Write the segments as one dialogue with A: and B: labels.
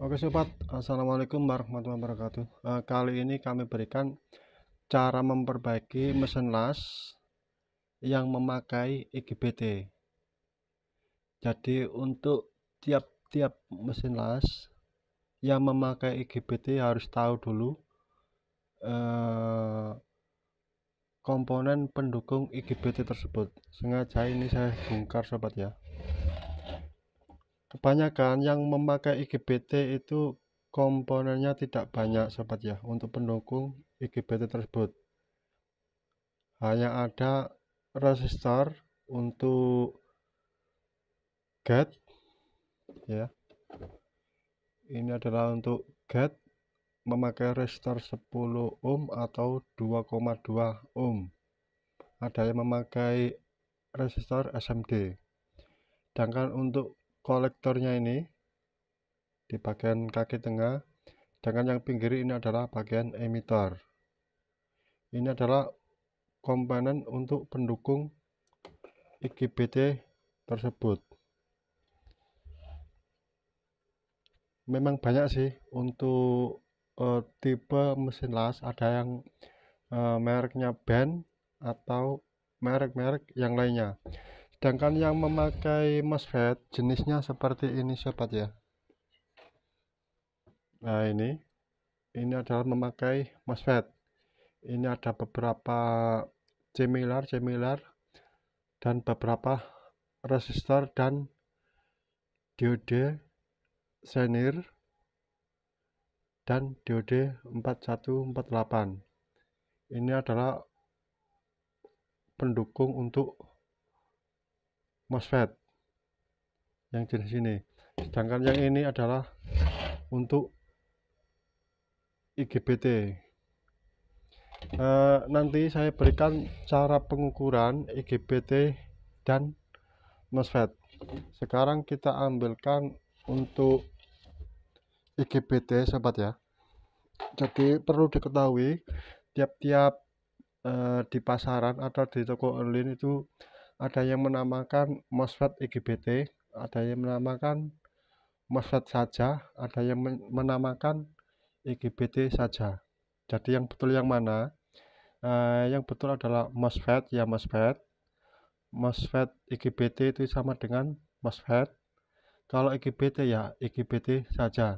A: Oke sobat, assalamualaikum warahmatullahi wabarakatuh. Eh, kali ini kami berikan cara memperbaiki mesin las yang memakai IGBT. Jadi untuk tiap-tiap mesin las yang memakai IGBT harus tahu dulu eh, komponen pendukung IGBT tersebut. Sengaja ini saya bongkar sobat ya. Kebanyakan yang memakai IGBT itu komponennya tidak banyak sobat ya untuk pendukung IGBT tersebut. Hanya ada resistor untuk gate ya. Ini adalah untuk gate memakai resistor 10 ohm atau 2,2 ohm. Ada yang memakai resistor SMD. Sedangkan untuk kolektornya ini di bagian kaki tengah dengan yang pinggir ini adalah bagian emitor ini adalah komponen untuk pendukung IGBT tersebut memang banyak sih untuk uh, tipe mesin las ada yang uh, mereknya band atau merek-merek yang lainnya sedangkan yang memakai MOSFET jenisnya seperti ini sobat ya nah ini ini adalah memakai MOSFET ini ada beberapa cemilar cemilar dan beberapa resistor dan diode senir dan diode 4148 ini adalah pendukung untuk MOSFET yang jenis ini sedangkan yang ini adalah untuk IGBT e, eh, nanti saya berikan cara pengukuran IGBT dan MOSFET sekarang kita ambilkan untuk IGBT sobat ya jadi perlu diketahui tiap-tiap e, di pasaran atau di toko online itu ada yang menamakan MOSFET IGBT, e ada yang menamakan MOSFET saja, ada yang menamakan IGBT e saja. Jadi yang betul yang mana? Eh, yang betul adalah MOSFET ya MOSFET. MOSFET IGBT e itu sama dengan MOSFET. Kalau IGBT ya IGBT saja.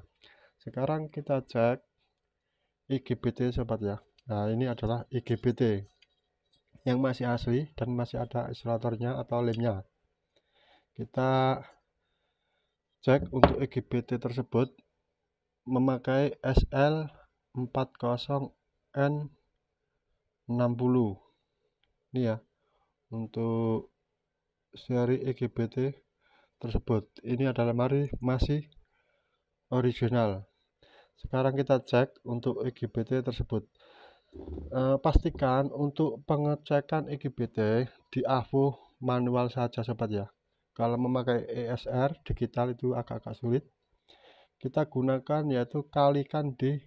A: Sekarang kita cek IGBT sobat ya. Nah, ini adalah IGBT yang masih asli dan masih ada isolatornya atau lemnya kita cek untuk EGBT tersebut memakai SL40N60 ini ya untuk seri EGBT tersebut ini adalah mari masih original sekarang kita cek untuk EGBT tersebut eh, pastikan untuk pengecekan IGBT e di AVO manual saja sobat ya kalau memakai ESR digital itu agak-agak sulit kita gunakan yaitu kalikan di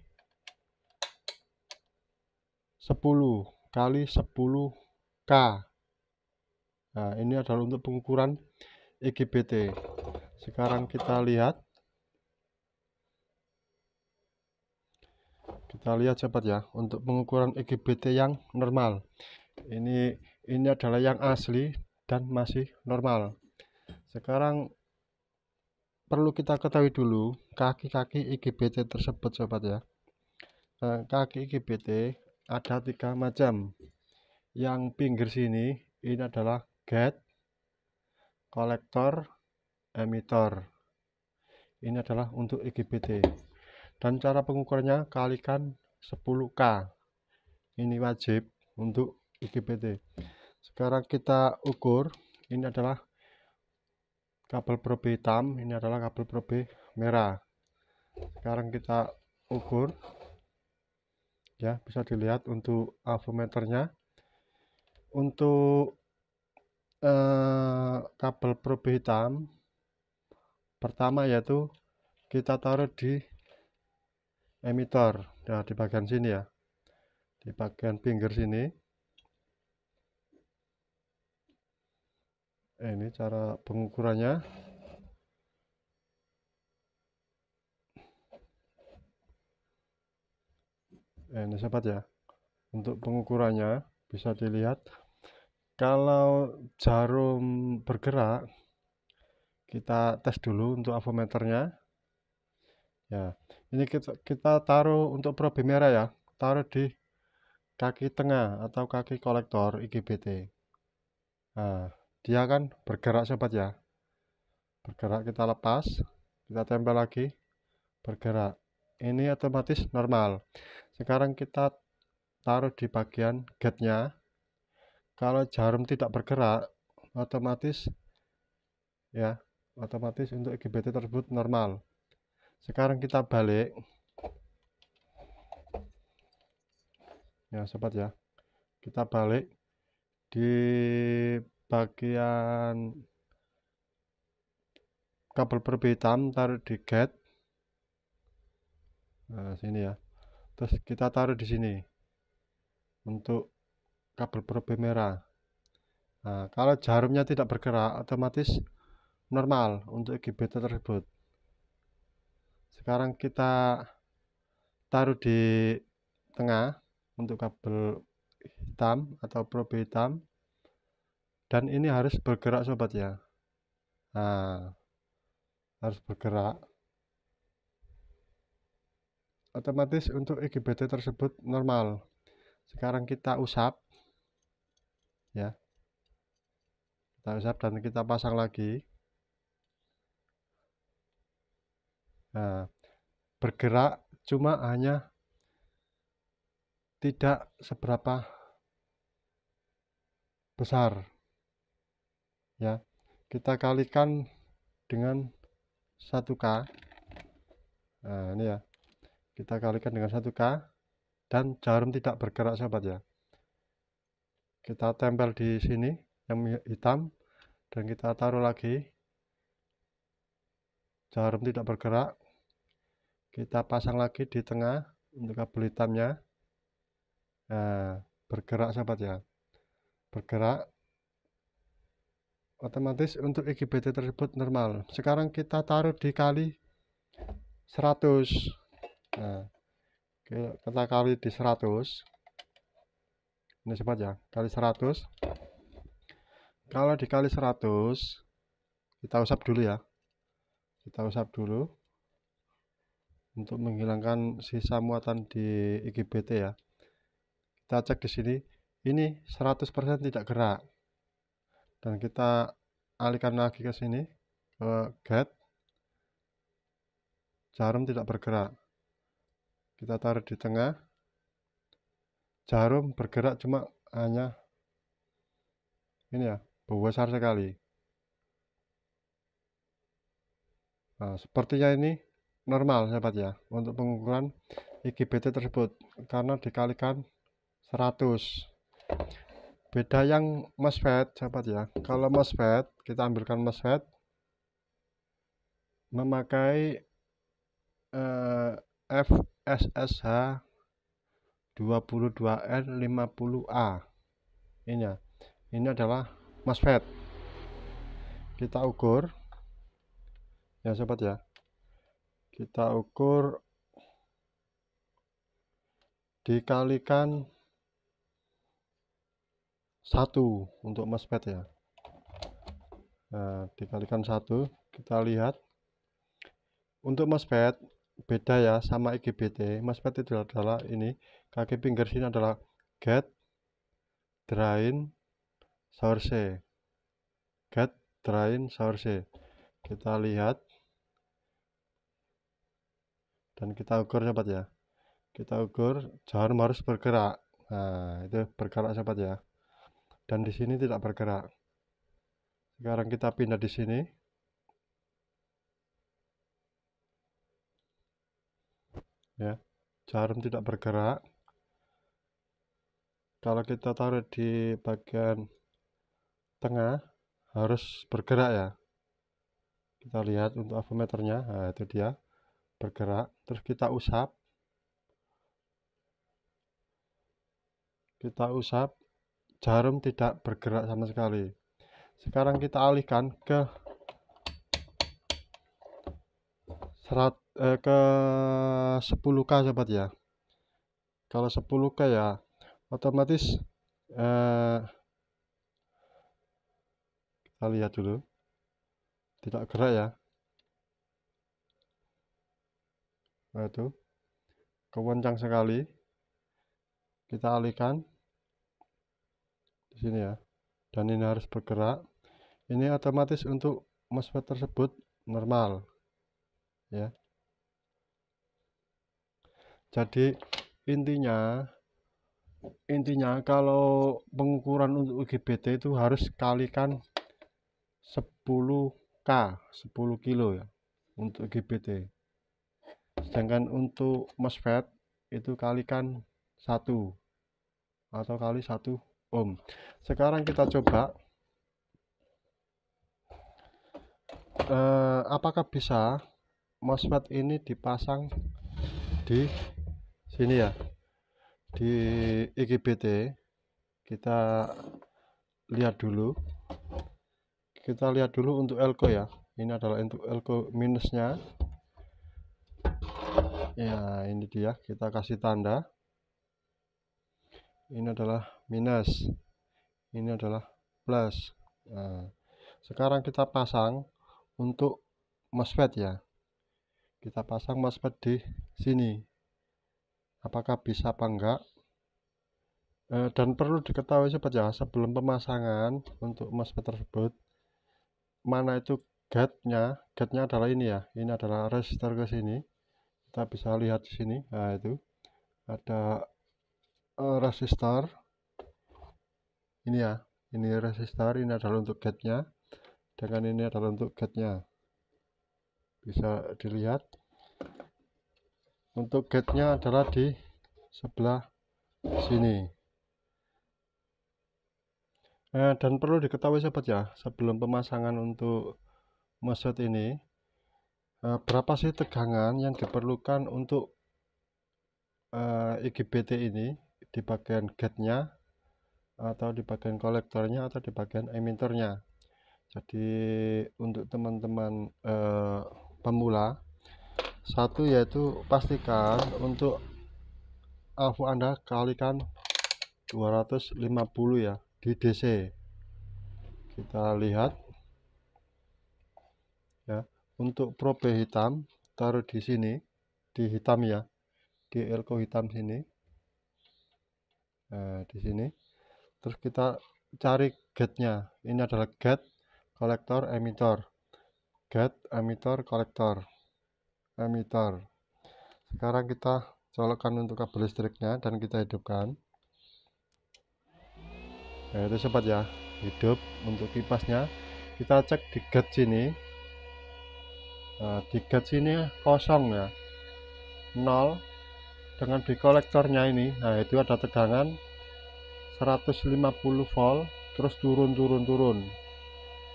A: 10 kali 10K nah ini adalah untuk pengukuran IGBT e sekarang kita lihat kita lihat cepat ya untuk pengukuran EGBT yang normal ini ini adalah yang asli dan masih normal sekarang perlu kita ketahui dulu kaki-kaki IGBT tersebut sobat ya nah, kaki IGBT ada tiga macam yang pinggir sini ini adalah gate kolektor emitor ini adalah untuk IGBT dan cara pengukurnya kalikan 10K ini wajib untuk IGBT sekarang kita ukur ini adalah kabel probe hitam ini adalah kabel probe merah sekarang kita ukur ya bisa dilihat untuk avometernya untuk eh, kabel probe hitam pertama yaitu kita taruh di emitor nah, di bagian sini ya di bagian pinggir sini eh, ini cara pengukurannya eh, ini sahabat ya untuk pengukurannya bisa dilihat kalau jarum bergerak kita tes dulu untuk avometernya ya ini kita, kita taruh untuk probe merah ya taruh di kaki tengah atau kaki kolektor IGBT nah, dia kan bergerak sobat ya bergerak kita lepas kita tempel lagi bergerak ini otomatis normal sekarang kita taruh di bagian gate nya kalau jarum tidak bergerak otomatis ya otomatis untuk IGBT tersebut normal sekarang kita balik ya sobat ya kita balik di bagian kabel perbitan taruh di gate nah sini ya terus kita taruh di sini untuk kabel probe merah nah kalau jarumnya tidak bergerak otomatis normal untuk GBT tersebut sekarang kita taruh di tengah untuk kabel hitam atau probe hitam dan ini harus bergerak sobat ya nah, harus bergerak otomatis untuk EGBT tersebut normal sekarang kita usap ya kita usap dan kita pasang lagi nah bergerak cuma hanya tidak seberapa besar ya kita kalikan dengan 1k nah ini ya kita kalikan dengan 1k dan jarum tidak bergerak sahabat ya kita tempel di sini yang hitam dan kita taruh lagi jarum tidak bergerak kita pasang lagi di tengah untuk kabel hitamnya nah, bergerak sahabat ya bergerak otomatis untuk IGBT tersebut normal sekarang kita taruh di kali 100 nah, kita kali di 100 ini sahabat ya kali 100 kalau dikali 100 kita usap dulu ya kita usap dulu untuk menghilangkan sisa muatan di IGBT ya kita cek di sini ini 100% tidak gerak dan kita alihkan lagi ke sini ke get jarum tidak bergerak kita taruh di tengah jarum bergerak cuma hanya ini ya besar sekali nah sepertinya ini normal sahabat ya untuk pengukuran IGBT tersebut karena dikalikan 100 beda yang MOSFET sahabat ya kalau MOSFET kita ambilkan MOSFET memakai eh, FSSH 22N50A ini ya ini adalah MOSFET kita ukur ya sahabat ya kita ukur dikalikan satu untuk mosfet ya nah, dikalikan satu kita lihat untuk mosfet beda ya sama IGBT mosfet itu adalah ini kaki pinggir sini adalah gate drain source gate drain source kita lihat dan kita ukur sahabat ya kita ukur jarum harus bergerak nah itu bergerak sahabat ya dan di sini tidak bergerak sekarang kita pindah di sini ya jarum tidak bergerak kalau kita taruh di bagian tengah harus bergerak ya kita lihat untuk avometernya nah, itu dia bergerak terus kita usap kita usap jarum tidak bergerak sama sekali sekarang kita alihkan ke serat eh, ke 10k sobat ya kalau 10k ya otomatis eh, kita lihat dulu tidak gerak ya itu kewencang sekali kita alihkan di sini ya dan ini harus bergerak ini otomatis untuk MOSFET tersebut normal ya jadi intinya intinya kalau pengukuran untuk UGBT itu harus kalikan 10K 10 kilo ya untuk GBT sedangkan untuk MOSFET itu kalikan satu atau kali satu ohm sekarang kita coba eh, apakah bisa MOSFET ini dipasang di sini ya di IGBT kita lihat dulu kita lihat dulu untuk elko ya ini adalah untuk elko minusnya ya ini dia kita kasih tanda ini adalah minus ini adalah plus nah, sekarang kita pasang untuk MOSFET ya kita pasang MOSFET di sini apakah bisa apa enggak eh, dan perlu diketahui sobat ya sebelum pemasangan untuk MOSFET tersebut mana itu gate-nya gate-nya adalah ini ya ini adalah resistor ke sini kita bisa lihat di sini nah itu ada eh, resistor ini ya ini resistor ini adalah untuk gate-nya dengan ini adalah untuk gate-nya bisa dilihat untuk gate-nya adalah di sebelah sini eh, dan perlu diketahui sobat ya sebelum pemasangan untuk MOSFET ini Eh, berapa sih tegangan yang diperlukan untuk uh, eh, IGBT ini di bagian gate-nya atau di bagian kolektornya atau di bagian emitternya jadi untuk teman-teman uh, pemula satu yaitu pastikan untuk alfu anda kalikan 250 ya di DC kita lihat untuk probe hitam taruh di sini di hitam ya di elko hitam sini nah, di sini terus kita cari gate-nya ini adalah gate kolektor emitor gate emitor kolektor emitor sekarang kita colokkan untuk kabel listriknya dan kita hidupkan nah, itu sempat ya hidup untuk kipasnya kita cek di gate sini nah, gate sini kosong ya nol dengan di kolektornya ini nah itu ada tegangan 150 volt terus turun turun turun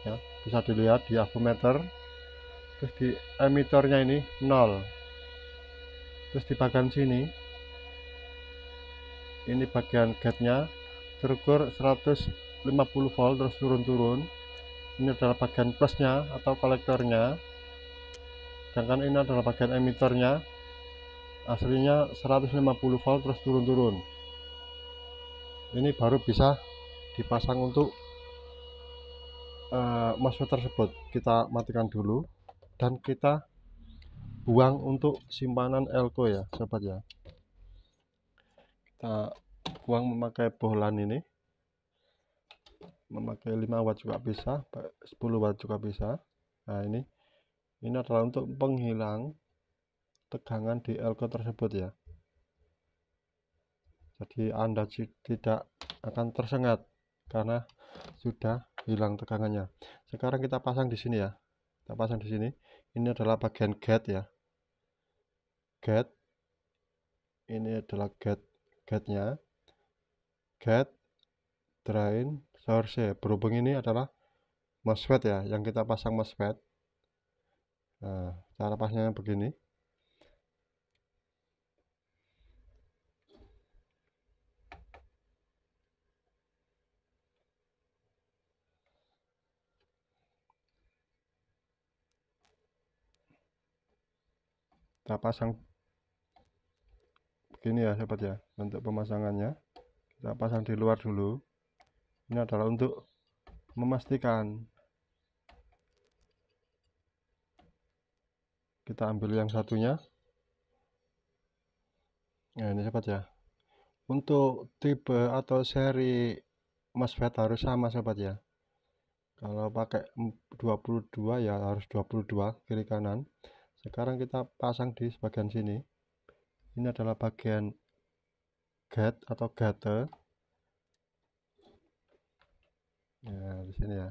A: ya bisa dilihat di avometer terus di emitornya ini nol terus di bagian sini ini bagian gate-nya terukur 150 volt terus turun-turun ini adalah bagian plusnya atau kolektornya sedangkan ini adalah bagian emitternya aslinya 150 volt terus turun-turun ini baru bisa dipasang untuk uh, MOSFET tersebut kita matikan dulu dan kita buang untuk simpanan elko ya sobat ya kita buang memakai bohlan ini memakai 5 watt juga bisa 10 watt juga bisa nah ini ini adalah untuk penghilang tegangan di elko tersebut ya jadi anda tidak akan tersengat karena sudah hilang tegangannya sekarang kita pasang di sini ya kita pasang di sini ini adalah bagian gate ya gate ini adalah gate gate nya gate drain source berhubung ini adalah MOSFET ya yang kita pasang MOSFET Nah, cara pasnya begini. Kita pasang begini ya, sahabat ya. Untuk pemasangannya, kita pasang di luar dulu. Ini adalah untuk memastikan kita ambil yang satunya nah ini sobat ya untuk tipe atau seri MOSFET harus sama sobat ya kalau pakai 22 ya harus 22 kiri kanan sekarang kita pasang di sebagian sini ini adalah bagian gate atau gate ya di sini ya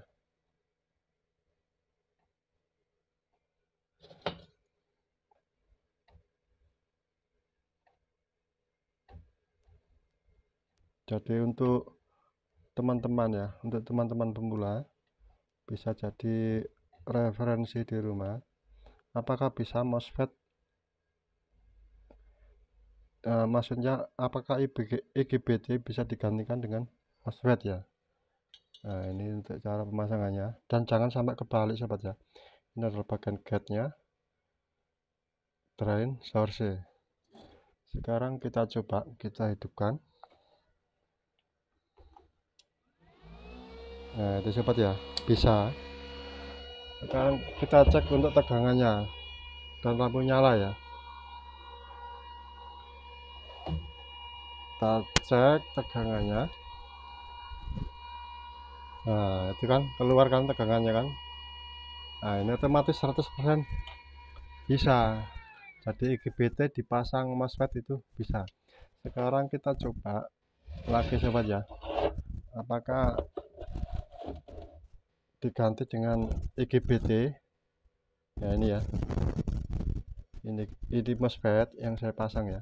A: jadi untuk teman-teman ya untuk teman-teman pemula bisa jadi referensi di rumah apakah bisa MOSFET e, maksudnya apakah IBG, IGBT bisa digantikan dengan MOSFET ya nah ini untuk cara pemasangannya dan jangan sampai kebalik sobat ya ini adalah bagian gate nya drain source sekarang kita coba kita hidupkan nah, itu sobat ya bisa sekarang kita cek untuk tegangannya dan lampu nyala ya kita cek tegangannya nah itu kan keluar kan tegangannya kan nah ini otomatis 100% bisa jadi IGBT dipasang MOSFET itu bisa sekarang kita coba lagi sobat ya apakah diganti dengan IGBT e ya ini ya ini ini MOSFET yang saya pasang ya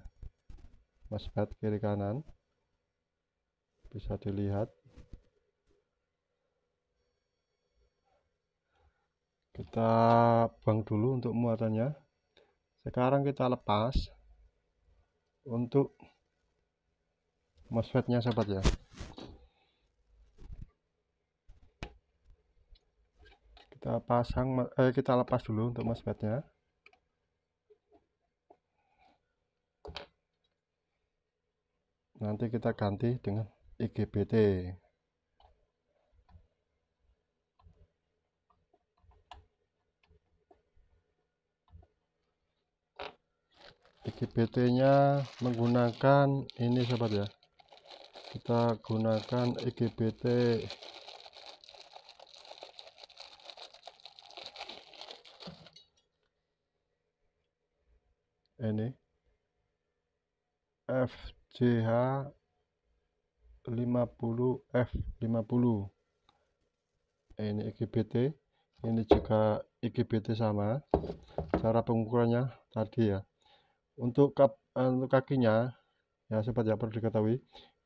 A: MOSFET kiri kanan bisa dilihat kita buang dulu untuk muatannya sekarang kita lepas untuk MOSFETnya sahabat ya kita pasang eh kita lepas dulu untuk mosfetnya nanti kita ganti dengan IGBT IGBT nya menggunakan ini sobat ya kita gunakan IGBT FJH 50 F50 ini IGBT ini juga IGBT sama cara pengukurannya tadi ya untuk kap, untuk kakinya ya seperti apa perlu diketahui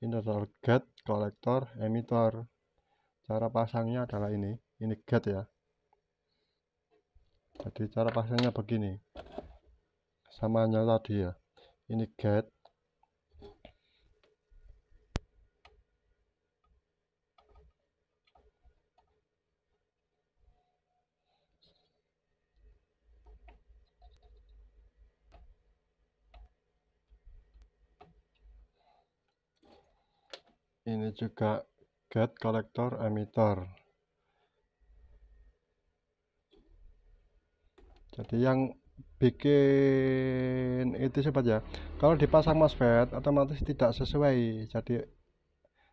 A: ini adalah gate kolektor emitor cara pasangnya adalah ini ini gate ya jadi cara pasangnya begini samanya tadi ya ini gate ini juga gate kolektor emitter jadi yang bikin itu sobat ya kalau dipasang MOSFET otomatis tidak sesuai jadi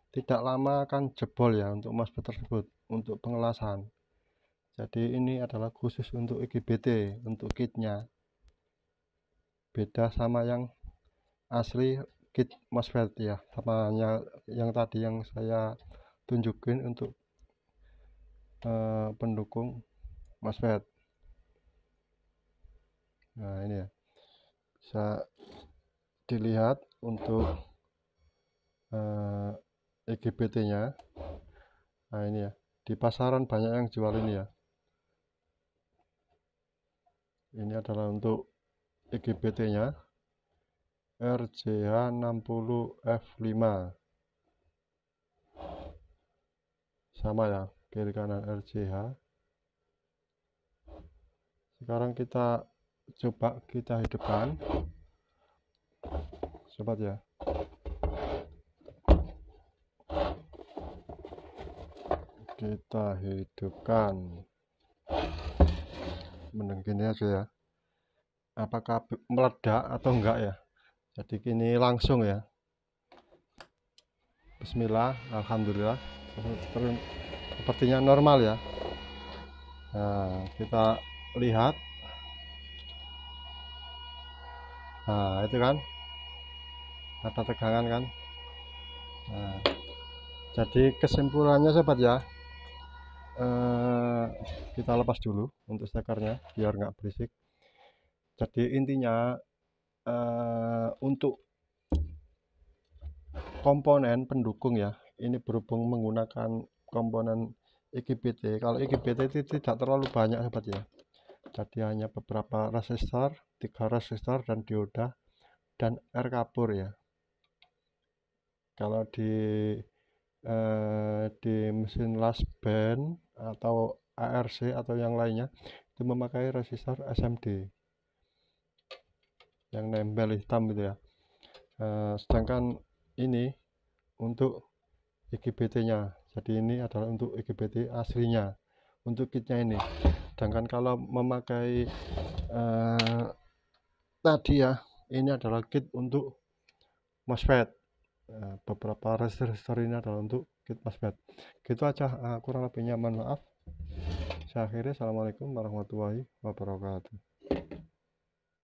A: tidak lama akan jebol ya untuk MOSFET tersebut untuk pengelasan jadi ini adalah khusus untuk IGBT untuk kitnya beda sama yang asli kit MOSFET ya sama ya, yang tadi yang saya tunjukin untuk uh, pendukung MOSFET nah ini ya bisa dilihat untuk uh, eh, EGBT nya nah ini ya di pasaran banyak yang jual ini ya ini adalah untuk EGBT nya RCH 60 F5 sama ya kiri kanan RCH sekarang kita coba kita hidupkan sobat ya kita hidupkan mendengkin aja ya apakah meledak atau enggak ya jadi kini langsung ya Bismillah Alhamdulillah sepertinya normal ya nah, kita lihat nah itu kan ada tegangan kan nah, jadi kesimpulannya sobat ya eh, kita lepas dulu untuk stekernya biar nggak berisik jadi intinya Eh, untuk komponen pendukung ya ini berhubung menggunakan komponen IGBT kalau IGBT itu tidak terlalu banyak sahabat ya jadi hanya beberapa resistor tiga resistor dan dioda dan air kapur ya kalau di eh, di mesin las band atau ARC atau yang lainnya itu memakai resistor SMD yang nempel hitam gitu ya e, sedangkan ini untuk IGBT nya jadi ini adalah untuk IGBT aslinya untuk kitnya ini sedangkan kalau memakai eh, tadi ya ini adalah kit untuk MOSFET eh, beberapa resistor ini adalah untuk kit MOSFET gitu aja eh, kurang lebih nyaman maaf saya akhiri assalamualaikum warahmatullahi wabarakatuh